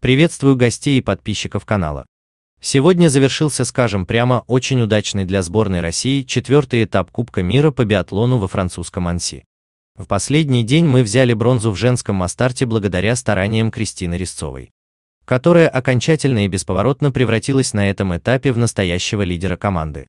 Приветствую гостей и подписчиков канала. Сегодня завершился, скажем прямо, очень удачный для сборной России четвертый этап Кубка мира по биатлону во французском Анси. В последний день мы взяли бронзу в женском мастарте благодаря стараниям Кристины Резцовой, которая окончательно и бесповоротно превратилась на этом этапе в настоящего лидера команды.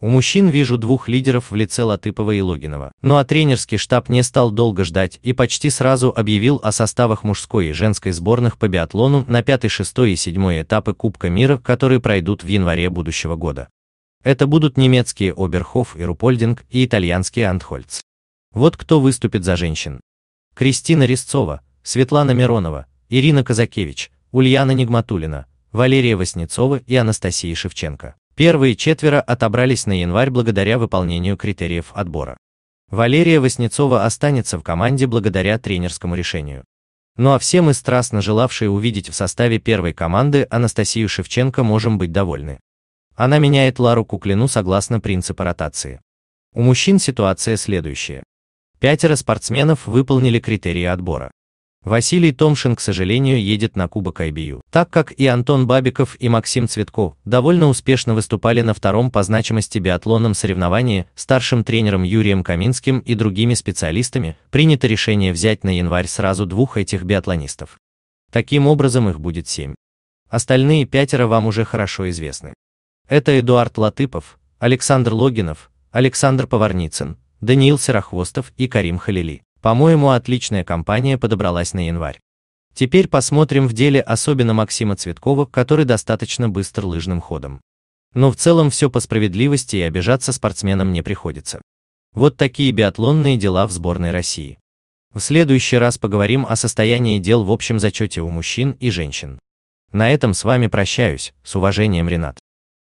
У мужчин вижу двух лидеров в лице Латыпова и Логинова. Ну а тренерский штаб не стал долго ждать и почти сразу объявил о составах мужской и женской сборных по биатлону на 5, 6 и 7 этапы Кубка мира, которые пройдут в январе будущего года. Это будут немецкие Оберхоф и Рупольдинг и итальянские Антхольц. Вот кто выступит за женщин. Кристина Резцова, Светлана Миронова, Ирина Казакевич, Ульяна Нигматулина, Валерия Васнецова и Анастасия Шевченко. Первые четверо отобрались на январь благодаря выполнению критериев отбора. Валерия Васнецова останется в команде благодаря тренерскому решению. Ну а все мы, страстно желавшие увидеть в составе первой команды Анастасию Шевченко, можем быть довольны. Она меняет Лару Куклину согласно принципу ротации. У мужчин ситуация следующая. Пятеро спортсменов выполнили критерии отбора. Василий Томшин, к сожалению, едет на Кубок IBU, так как и Антон Бабиков и Максим Цветков довольно успешно выступали на втором по значимости биатлонном соревновании, старшим тренером Юрием Каминским и другими специалистами принято решение взять на январь сразу двух этих биатлонистов. Таким образом их будет семь. Остальные пятеро вам уже хорошо известны. Это Эдуард Латыпов, Александр Логинов, Александр Поварницын, Даниил Серохвостов и Карим Халили. По-моему, отличная компания подобралась на январь. Теперь посмотрим в деле особенно Максима Цветкова, который достаточно быстр лыжным ходом. Но в целом все по справедливости и обижаться спортсменам не приходится. Вот такие биатлонные дела в сборной России. В следующий раз поговорим о состоянии дел в общем зачете у мужчин и женщин. На этом с вами прощаюсь, с уважением Ренат.